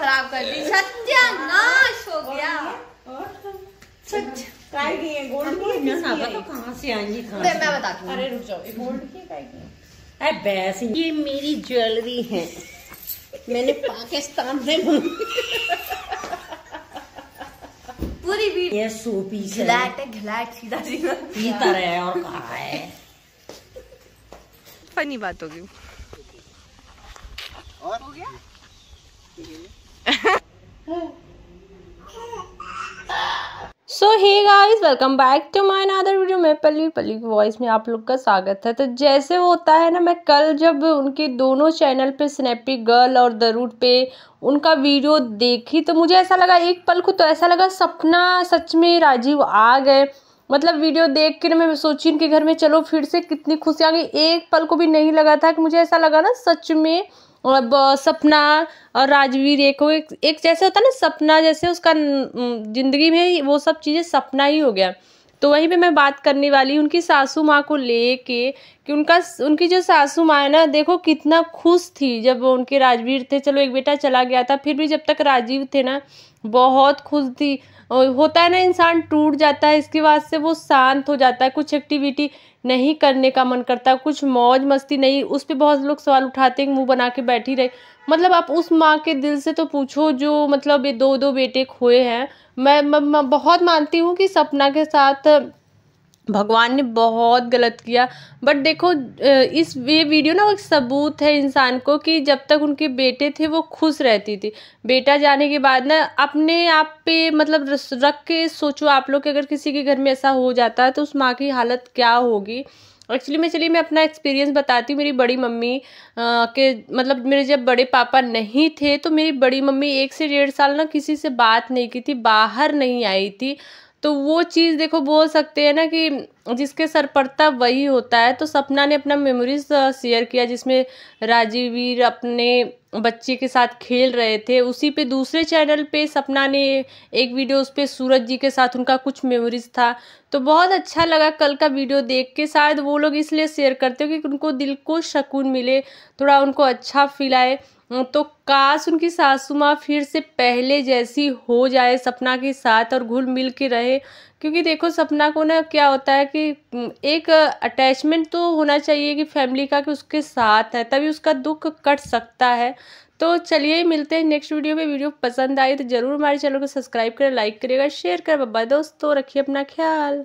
खराब कर दी सत्यानाश हो गया है है गोल्ड की तो से मैं बताती अरे रुक जाओ ये मेरी ज्वेलरी मैंने पाकिस्तान से पूरी भी ये सो पीस है सीधा सीधा पीता और कहा है फनी बात होगी और हो गया so hey guys welcome back to my other video मैं पल्ली पल्ली की वॉइस में आप लोग का स्वागत है तो जैसे होता है ना मैं कल जब उनके दोनों चैनल पे स्नैपी गर्ल और दरूड पे उनका वीडियो देखी तो मुझे ऐसा लगा एक पल को तो ऐसा लगा सपना सच में राजीव आ गए मतलब वीडियो देख के ना मैं सोची उनके घर में चलो फिर से कितनी खुशियाँ आ गई एक पल को भी नहीं लगा था कि मुझे ऐसा लगा ना सच में और अब सपना और राजवीर एक एक, एक जैसे होता है ना सपना जैसे उसका ज़िंदगी में वो सब चीज़ें सपना ही हो गया तो वहीं पे मैं बात करने वाली उनकी सासू माँ को लेके कि उनका उनकी जो सासू माँ है ना देखो कितना खुश थी जब उनके राजवीर थे चलो एक बेटा चला गया था फिर भी जब तक राजीव थे ना बहुत खुश थी होता है ना इंसान टूट जाता है इसके बाद से वो शांत हो जाता है कुछ एक्टिविटी नहीं करने का मन करता कुछ मौज मस्ती नहीं उस पर बहुत लोग सवाल उठाते हैं मुंह बना के बैठी रही मतलब आप उस माँ के दिल से तो पूछो जो मतलब ये दो दो बेटे खोए हैं मैं, मैं, मैं बहुत मानती हूँ कि सपना के साथ भगवान ने बहुत गलत किया बट देखो इस ये वीडियो ना एक सबूत है इंसान को कि जब तक उनके बेटे थे वो खुश रहती थी बेटा जाने के बाद ना अपने आप पे मतलब रख के सोचो आप लोग कि अगर किसी के घर में ऐसा हो जाता है तो उस माँ की हालत क्या होगी एक्चुअली मैं चलिए मैं अपना एक्सपीरियंस बताती हूँ मेरी बड़ी मम्मी के मतलब मेरे जब बड़े पापा नहीं थे तो मेरी बड़ी मम्मी एक से डेढ़ साल ना किसी से बात नहीं की थी बाहर नहीं आई थी तो वो चीज़ देखो बोल सकते हैं ना कि जिसके सरपड़ता वही होता है तो सपना ने अपना मेमोरीज शेयर किया जिसमें राजीव वीर अपने बच्चे के साथ खेल रहे थे उसी पे दूसरे चैनल पे सपना ने एक वीडियो उस पर सूरज जी के साथ उनका कुछ मेमोरीज था तो बहुत अच्छा लगा कल का वीडियो देख के शायद वो लोग इसलिए शेयर करते हो कि उनको दिल को सकून मिले थोड़ा उनको अच्छा फील आए तो काश उनकी सासू माँ फिर से पहले जैसी हो जाए सपना के साथ और घुल मिल के रहे क्योंकि देखो सपना को ना क्या होता है कि एक अटैचमेंट तो होना चाहिए कि फैमिली का कि उसके साथ है तभी उसका दुख कट सकता है तो चलिए मिलते हैं नेक्स्ट वीडियो में वीडियो पसंद आई तो ज़रूर हमारे चैनल को सब्सक्राइब करें लाइक करिएगा शेयर करें बाबा दोस्तों रखिए अपना ख्याल